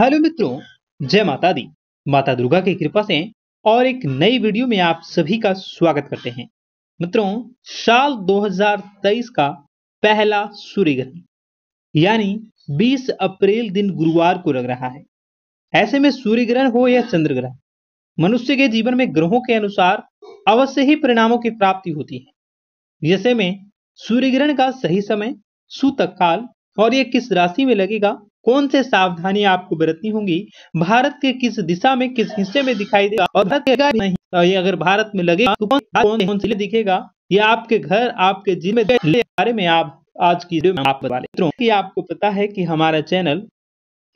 hello मित्रों जय माता दी माता दुर्गा की कृपा से और एक नई वीडियो में आप सभी का स्वागत करते हैं मित्रों साल 2023 का पहला सूर्य ग्रहण यानी 20 अप्रैल दिन गुरुवार को लग रहा है ऐसे में सूर्य ग्रहण हो या चंद्र ग्रहण मनुष्य के जीवन में ग्रहों के अनुसार अवश्य ही परिणामों की प्राप्ति होती है जैसे में सूर्य ग्रहण का सही समय सूतक काल और यह किस राशि में लगेगा कौन से सावधानी आपको बरतनी होंगी भारत के किस दिशा में किस हिस्से में दिखाई देगा और नहीं तो ये अगर भारत में लगेगा तो कौन कौन से दिखेगा ये आपके घर आपके जिले बारे में आप आज की में आप बता कि आपको पता है कि हमारा चैनल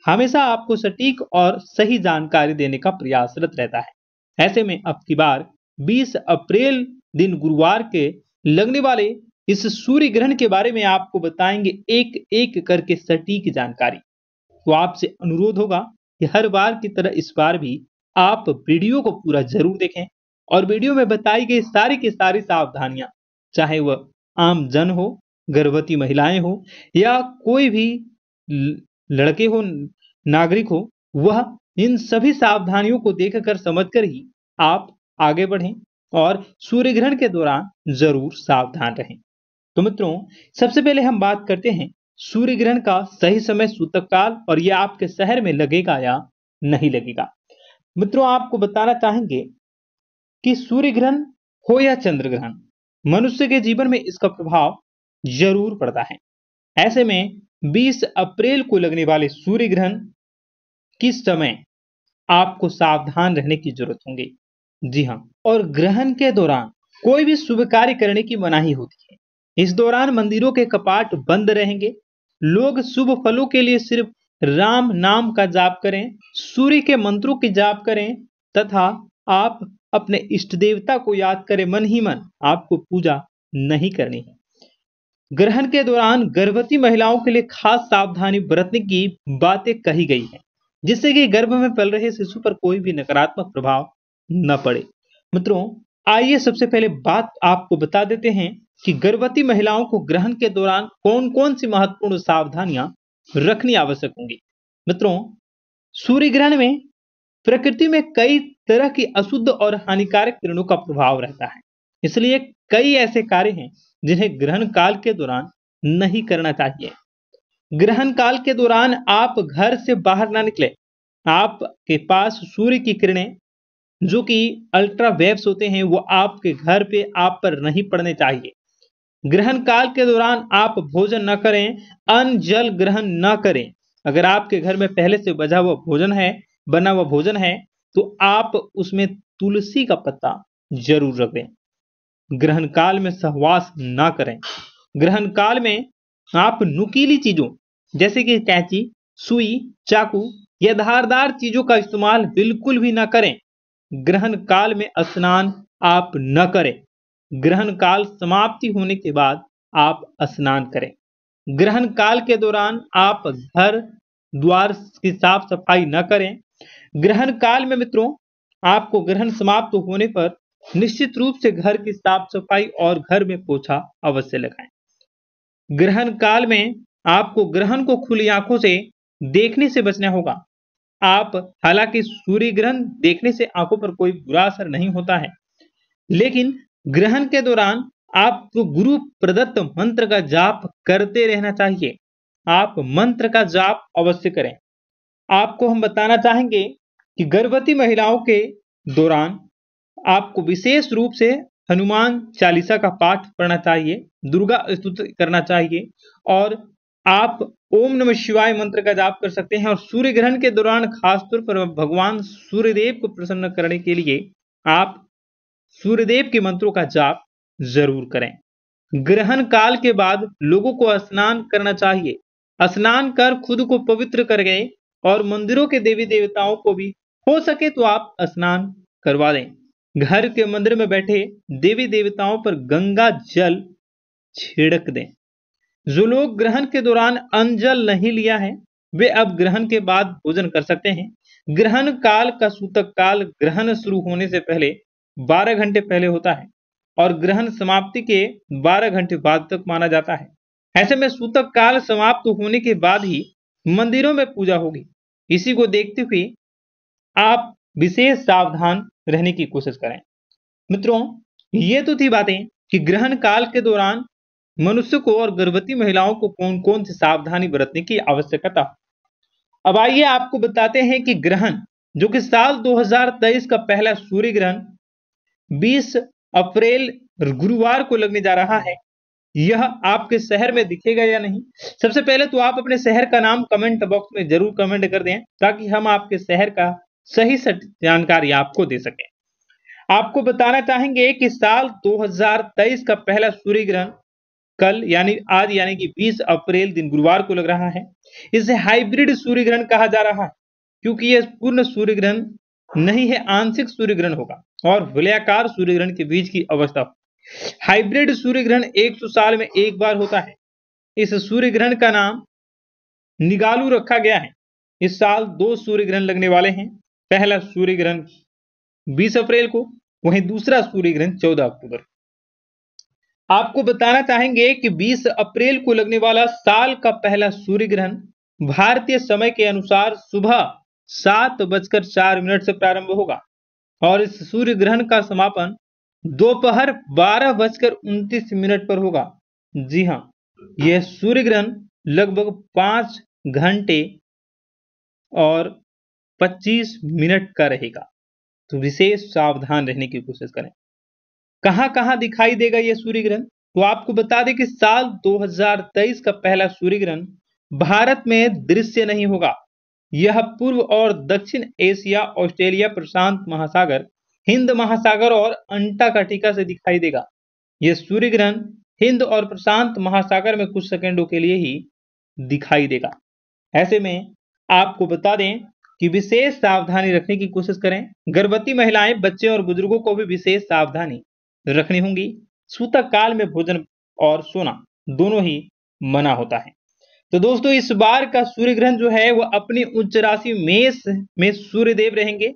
हमेशा आपको सटीक और सही जानकारी देने का प्रयासरत रहता है ऐसे में अब की बार बीस अप्रैल दिन गुरुवार के लगने वाले इस सूर्य ग्रहण के बारे में आपको बताएंगे एक एक करके सटीक जानकारी तो आपसे अनुरोध होगा कि हर बार की तरह इस बार भी आप वीडियो को पूरा जरूर देखें और वीडियो में बताई गई सारी की सारी सावधानियां चाहे वह आम जन हो गर्भवती महिलाएं हो या कोई भी लड़के हो नागरिक हो वह इन सभी सावधानियों को देखकर समझकर ही आप आगे बढ़ें और सूर्य ग्रहण के दौरान जरूर सावधान रहें तो मित्रों सबसे पहले हम बात करते हैं सूर्य ग्रहण का सही समय सूतक काल और यह आपके शहर में लगेगा या नहीं लगेगा मित्रों आपको बताना चाहेंगे कि सूर्य ग्रहण हो या चंद्र ग्रहण मनुष्य के जीवन में इसका प्रभाव जरूर पड़ता है ऐसे में 20 अप्रैल को लगने वाले सूर्य ग्रहण किस समय आपको सावधान रहने की जरूरत होगी जी हाँ और ग्रहण के दौरान कोई भी शुभ कार्य करने की मनाही होती है इस दौरान मंदिरों के कपाट बंद रहेंगे लोग शुभ फलों के लिए सिर्फ राम नाम का जाप करें सूर्य के मंत्रों की जाप करें तथा आप अपने इष्ट देवता को याद करें मन ही मन आपको पूजा नहीं करनी है ग्रहण के दौरान गर्भवती महिलाओं के लिए खास सावधानी बरतने की बातें कही गई है जिससे कि गर्भ में पल रहे शिशु पर कोई भी नकारात्मक प्रभाव न पड़े मित्रों आइए सबसे पहले बात आपको बता देते हैं कि गर्भवती महिलाओं को ग्रहण के दौरान कौन कौन सी महत्वपूर्ण सावधानियां रखनी आवश्यक होंगी मित्रों सूर्य ग्रहण में प्रकृति में कई तरह की अशुद्ध और हानिकारक किरणों का प्रभाव रहता है इसलिए कई ऐसे कार्य हैं जिन्हें ग्रहण काल के दौरान नहीं करना चाहिए ग्रहण काल के दौरान आप घर से बाहर ना निकले आपके पास सूर्य की किरणें जो कि अल्ट्रा वेव्स होते हैं वो आपके घर पे आप पर नहीं पड़ने चाहिए ग्रहण काल के दौरान आप भोजन न करें अन्न जल ग्रहण न करें अगर आपके घर में पहले से बजा हुआ भोजन है बना हुआ भोजन है तो आप उसमें तुलसी का पत्ता जरूर रखें ग्रहण काल में सहवास ना करें ग्रहण काल में आप नुकीली चीजों जैसे कि कैंची सुई चाकू या धारदार चीजों का इस्तेमाल बिल्कुल भी ना करें ग्रहण काल में स्नान आप न करें ग्रहण काल समाप्ति होने के बाद आप स्नान करें ग्रहण काल के दौरान आप घर द्वार की साफ सफाई न करें ग्रहण काल में मित्रों आपको ग्रहण समाप्त होने पर निश्चित रूप से घर की साफ सफाई और घर में पोछा अवश्य लगाएं ग्रहण काल में आपको ग्रहण को खुली आंखों से देखने से बचना होगा आप हालांकि सूर्य ग्रहण देखने से आंखों पर कोई बुरा असर नहीं होता है लेकिन ग्रहण के दौरान आपको गुरु प्रदत्त मंत्र का जाप करते रहना चाहिए आप मंत्र का जाप अवश्य करें आपको हम बताना चाहेंगे कि गर्भवती महिलाओं के दौरान आपको विशेष रूप से हनुमान चालीसा का पाठ पढ़ना चाहिए दुर्गा स्तुति करना चाहिए और आप ओम नमः शिवाय मंत्र का जाप कर सकते हैं और सूर्य ग्रहण के दौरान खासतौर पर भगवान सूर्यदेव को प्रसन्न करने के लिए आप सूर्यदेव के मंत्रों का जाप जरूर करें ग्रहण काल के बाद लोगों को स्नान करना चाहिए स्नान कर खुद को पवित्र कर गए और मंदिरों के देवी देवताओं को भी हो सके तो आप स्नान करवा दें घर के मंदिर में बैठे देवी देवताओं पर गंगा जल छिड़क दें जो लोग ग्रहण के दौरान अंजल नहीं लिया है वे अब ग्रहण के बाद भोजन कर सकते हैं ग्रहण काल का सूतक काल ग्रहण शुरू होने से पहले 12 घंटे पहले होता है और ग्रहण समाप्ति के 12 घंटे बाद तक माना जाता है ऐसे में सूतक काल समाप्त होने के बाद ही मंदिरों में पूजा होगी इसी को देखते हुए आप विशेष सावधान रहने की कोशिश करें मित्रों ये तो थी बातें कि ग्रहण काल के दौरान मनुष्य को और गर्भवती महिलाओं को कौन कौन सी सावधानी बरतने की आवश्यकता अब आइए आपको बताते हैं कि ग्रहण जो कि साल 2023 का पहला सूर्य ग्रहण 20 अप्रैल गुरुवार को लगने जा रहा है यह आपके शहर में दिखेगा या नहीं सबसे पहले तो आप अपने शहर का नाम कमेंट बॉक्स में जरूर कमेंट कर दें ताकि हम आपके शहर का सही जानकारी आपको दे सके आपको बताना चाहेंगे कि साल 2023 का पहला सूर्य ग्रहण कल यानी आज यानी कि 20 अप्रैल दिन गुरुवार को लग रहा है इसे हाइब्रिड सूर्य ग्रहण कहा जा रहा है क्योंकि यह पूर्ण सूर्य ग्रहण नहीं है आंशिक सूर्य ग्रहण होगा और वलयाकार सूर्य ग्रहण के बीच की अवस्था हाइब्रिड सूर्य ग्रहण एक साल में एक बार होता है इस सूर्य ग्रहण का नाम निगालू रखा गया है इस साल दो सूर्य ग्रहण लगने वाले हैं पहला सूर्य ग्रहण 20 अप्रैल को वहीं दूसरा सूर्य ग्रहण 14 अक्टूबर आपको बताना चाहेंगे कि 20 अप्रैल को लगने वाला साल का पहला सूर्य ग्रहण भारतीय समय के अनुसार सुबह सात बजकर चार मिनट से प्रारंभ होगा और इस सूर्य ग्रहण का समापन दोपहर बारह बजकर उनतीस मिनट पर होगा जी हाँ यह सूर्य ग्रहण लगभग पांच घंटे और पच्चीस मिनट का रहेगा तो विशेष सावधान रहने की कोशिश करें कहाँ कहां दिखाई देगा यह सूर्य ग्रहण तो आपको बता दें कि साल 2023 का पहला सूर्य ग्रहण भारत में दृश्य नहीं होगा यह पूर्व और दक्षिण एशिया ऑस्ट्रेलिया प्रशांत महासागर हिंद महासागर और अंटार्कटिका से दिखाई देगा यह सूर्य ग्रहण हिंद और प्रशांत महासागर में कुछ सेकेंडों के लिए ही दिखाई देगा ऐसे में आपको बता दें कि विशेष सावधानी रखने की कोशिश करें गर्भवती महिलाएं बच्चे और बुजुर्गों को भी विशेष सावधानी रखनी होंगी सूतक काल में भोजन और सोना दोनों ही मना होता है तो दोस्तों इस बार का सूर्य ग्रहण जो है वह अपनी उच्च राशि मेष में सूर्य देव रहेंगे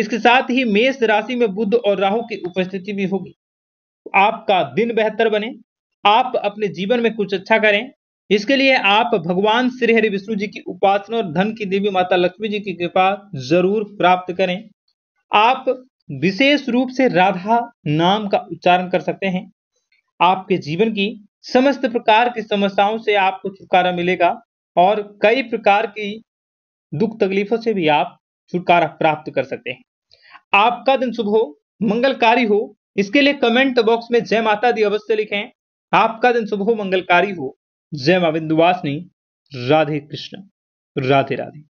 इसके साथ ही मेष राशि में बुद्ध और राहु की उपस्थिति भी होगी आपका दिन बेहतर बने आप अपने जीवन में कुछ अच्छा करें इसके लिए आप भगवान श्री हरि विष्णु जी की उपासना और धन की देवी माता लक्ष्मी जी की कृपा जरूर प्राप्त करें आप विशेष रूप से राधा नाम का उच्चारण कर सकते हैं आपके जीवन की समस्त प्रकार की समस्याओं से आपको छुटकारा मिलेगा और कई प्रकार की दुख तकलीफों से भी आप छुटकारा प्राप्त कर सकते हैं आपका दिन शुभ हो मंगलकारी हो इसके लिए कमेंट बॉक्स में जय माता दी अवश्य लिखें आपका दिन शुभ हो मंगलकारी हो जय मा बिंदुवासिनी राधे कृष्ण राधे राधे